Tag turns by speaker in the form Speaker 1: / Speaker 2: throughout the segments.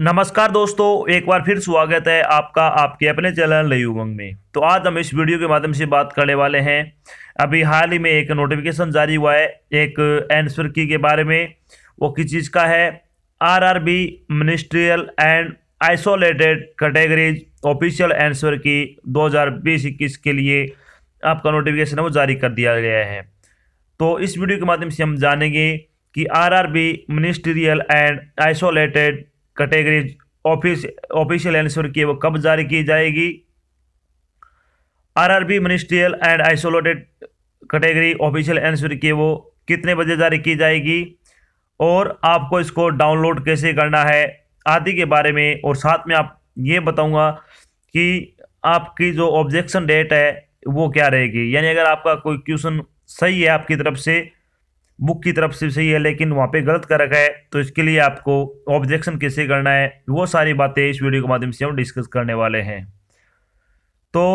Speaker 1: नमस्कार दोस्तों एक बार फिर स्वागत है आपका आपके अपने चैनल लयू उमंग में तो आज हम इस वीडियो के माध्यम से बात करने वाले हैं अभी हाल ही में एक नोटिफिकेशन जारी हुआ है एक एंसर की के बारे में वो किस चीज़ का है RRB ministerial and isolated categories official answer key दो हज़ार के लिए आपका नोटिफिकेशन वो जारी कर दिया गया है तो इस वीडियो के माध्यम से हम जानेंगे कि RRB ministerial and isolated category office official answer key वो कब जारी की जाएगी RRB ministerial and isolated category official answer key वो कितने बजे जारी की जाएगी और आपको इसको डाउनलोड कैसे करना है आदि के बारे में और साथ में आप ये बताऊंगा कि आपकी जो ऑब्जेक्शन डेट है वो क्या रहेगी यानी अगर आपका कोई क्वेश्चन सही है आपकी तरफ से बुक की तरफ से सही है लेकिन वहाँ पे गलत कर रखा है तो इसके लिए आपको ऑब्जेक्शन कैसे करना है वो सारी बातें इस वीडियो के माध्यम से हम डिस्कस करने वाले हैं तो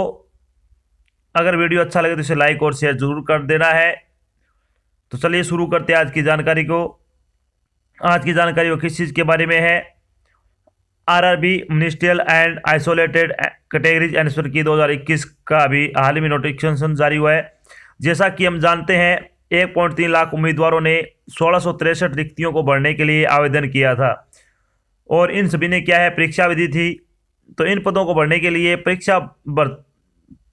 Speaker 1: अगर वीडियो अच्छा लगे तो इसे लाइक और शेयर जरूर कर देना है तो चलिए शुरू करते हैं आज की जानकारी को आज की जानकारी वो किस चीज़ के बारे में है RRB ministerial and isolated categories answer key 2021 का अभी हाल ही में नोटिफिकेशन जारी हुआ है जैसा कि हम जानते हैं एक पॉइंट तीन लाख उम्मीदवारों ने सोलह सौ तिरसठ रिक्तियों को भरने के लिए आवेदन किया था और इन सभी ने क्या है परीक्षा विधि थी तो इन पदों को भरने के लिए परीक्षा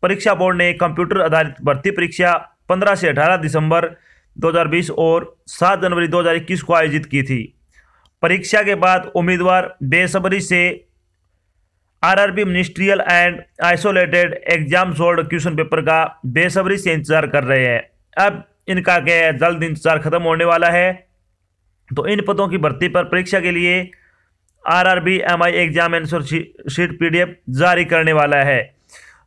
Speaker 1: परीक्षा बोर्ड ने कंप्यूटर आधारित भर्ती परीक्षा पंद्रह से अठारह दिसंबर 2020 और 7 जनवरी 2021 को आयोजित की थी परीक्षा के बाद उम्मीदवार बेसब्री से RRB ministerial and isolated exam solved question paper का बेसब्री से इंतजार कर रहे हैं अब इनका क्या जल्द इंतजार खत्म होने वाला है तो इन पदों की भर्ती पर परीक्षा के लिए R R B M I exam answer sheet P D F जारी करने वाला है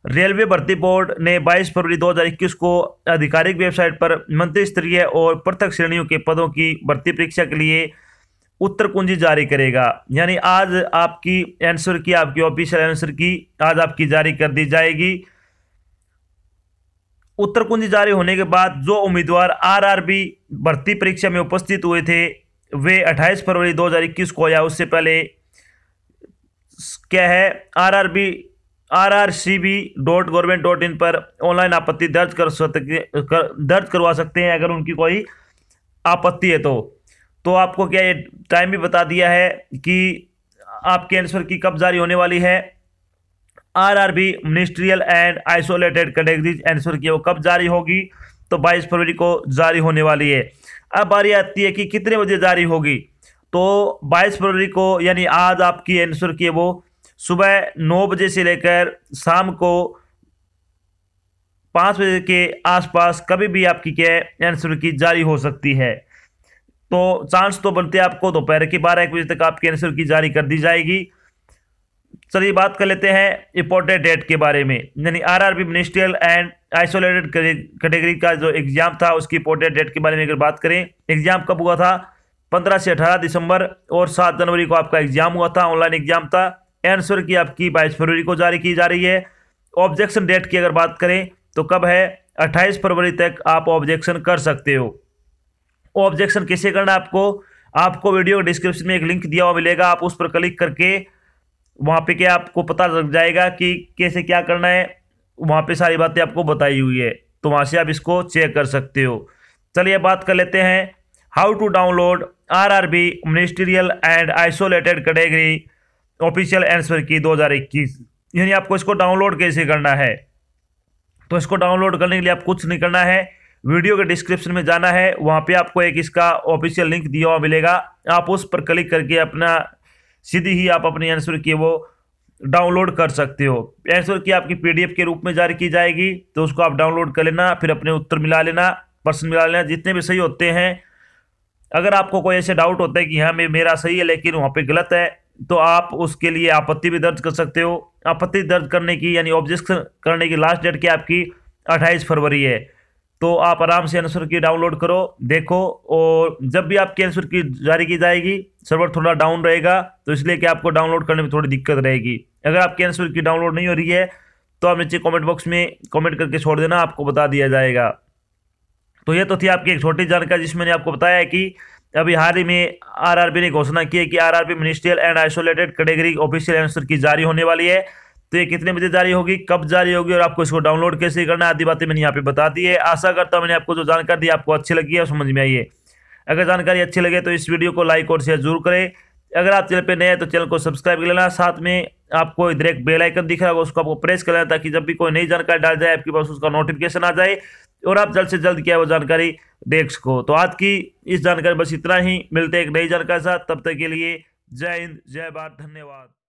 Speaker 1: रेलवे भर्ती बोर्ड ने 22 फरवरी 2021 को आधिकारिक वेबसाइट पर मंत्री स्तरीय और पृथक श्रेणियों के पदों की भर्ती परीक्षा के लिए उत्तर कुंजी जारी करेगा यानी आज आपकी आंसर की आपकी ऑफिशियल आंसर की आज आपकी जारी कर दी जाएगी उत्तर कुंजी जारी होने के बाद जो उम्मीदवार आरआरबी भर्ती परीक्षा में उपस्थित हुए थे वे 28 फरवरी 2021 को या उससे पहले क्या है RRB RRCB dot government dot in पर ऑनलाइन आपत्ति दर्ज कर सकते कर, दर्ज करवा सकते हैं अगर उनकी कोई आपत्ति है तो तो आपको क्या ये टाइम भी बता दिया है कि आपके आंसर की कब जारी होने वाली है RRB ministerial and isolated categories answer key वो कब जारी होगी तो 22 फरवरी को जारी होने वाली है अब बारी आती है कि कितने बजे जारी होगी तो 22 फरवरी को यानी आज आपकी आंसर की वो सुबह नौ बजे से लेकर शाम को पाँच बजे के आसपास कभी भी आपकी क्या आंसर की जारी हो सकती है तो चांस तो बनते आपको दोपहर के बारह एक बजे तक आपकी आंसर की जारी कर दी जाएगी चलिए बात कर लेते हैं इंपॉर्टेंट डेट के बारे में यानी R R B ministerial and isolated category का जो एग्जाम था उसकी इंपॉर्टेंट डेट के बारे में अगर बात करें एग्जाम कब हुआ था पंद्रह से अठारह दिसंबर और सात जनवरी को आपका एग्जाम हुआ था ऑनलाइन एग्जाम था आंसर की आपकी बाईस फरवरी को जारी की जा रही है ऑब्जेक्शन डेट की अगर बात करें तो कब है अट्ठाईस फरवरी तक आप ऑब्जेक्शन कर सकते हो ऑब्जेक्शन कैसे करना आपको आपको वीडियो डिस्क्रिप्शन में एक लिंक दिया हुआ मिलेगा आप उस पर क्लिक करके वहाँ पे क्या आपको पता लग जाएगा कि कैसे क्या करना है वहाँ पे सारी बातें आपको बताई हुई है तो वहाँ से आप इसको चेक कर सकते हो चलिए बात कर लेते हैं how to download R R B ministerial and isolated category official answer key 2021 यानी आपको इसको डाउनलोड कैसे करना है तो इसको डाउनलोड करने के लिए आप कुछ नहीं करना है वीडियो के डिस्क्रिप्शन में जाना है वहाँ पे आपको एक इसका ऑफिशियल लिंक दिया हुआ मिलेगा आप उस पर क्लिक करके अपना सीधी ही आप अपनी आंसर की वो डाउनलोड कर सकते हो आंसर की आपकी पीडीएफ के रूप में जारी की जाएगी तो उसको आप डाउनलोड कर लेना फिर अपने उत्तर मिला लेना प्रश्न मिला लेना जितने भी सही होते हैं अगर आपको कोई ऐसे डाउट होता है कि हाँ मेरा सही है लेकिन वहाँ पर गलत है तो आप उसके लिए आपत्ति भी दर्ज कर सकते हो आपत्ति दर्ज करने की यानी ऑब्जेक्शन करने की लास्ट डेट की आपकी अट्ठाईस फरवरी है तो आप आराम से आंसर की डाउनलोड करो देखो और जब भी आपकी आंसर की जारी की जाएगी सर्वर थोड़ा डाउन रहेगा तो इसलिए कि आपको डाउनलोड करने में थोड़ी दिक्कत रहेगी अगर आपकी आंसर की डाउनलोड नहीं हो रही है तो आप नीचे कमेंट बॉक्स में कमेंट करके छोड़ देना आपको बता दिया जाएगा तो ये तो थी आपकी एक छोटी जानकारी जिसमें मैंने आपको बताया कि अभी हाल ही में आर ने घोषणा की है कि R ministerial and isolated category official answer key जारी होने वाली है तो ये कितने बजे जारी होगी कब जारी होगी और आपको इसको डाउनलोड कैसे करना है आदि बातें मैंने यहाँ पे बता दी है आशा करता हूँ मैंने आपको जो जानकारी दी आपको अच्छी लगी है समझ में आई है अगर जानकारी अच्छी लगे तो इस वीडियो को लाइक और शेयर जरूर करें अगर आप चैनल पर नए हैं तो चैनल को सब्सक्राइब कर लेना साथ में आपको इधर एक बेल आइकन दिख रहा होगा उसको आपको प्रेस कर लेना ताकि जब भी कोई नई जानकारी डाल जाए आपके पास उसका नोटिफिकेशन आ जाए और आप जल्द से जल्द क्या है वो जानकारी देख सको तो आज की इस जानकारी बस इतना ही मिलते हैं एक नई जानकारी साथ तब तक के लिए जय हिंद जय भारत धन्यवाद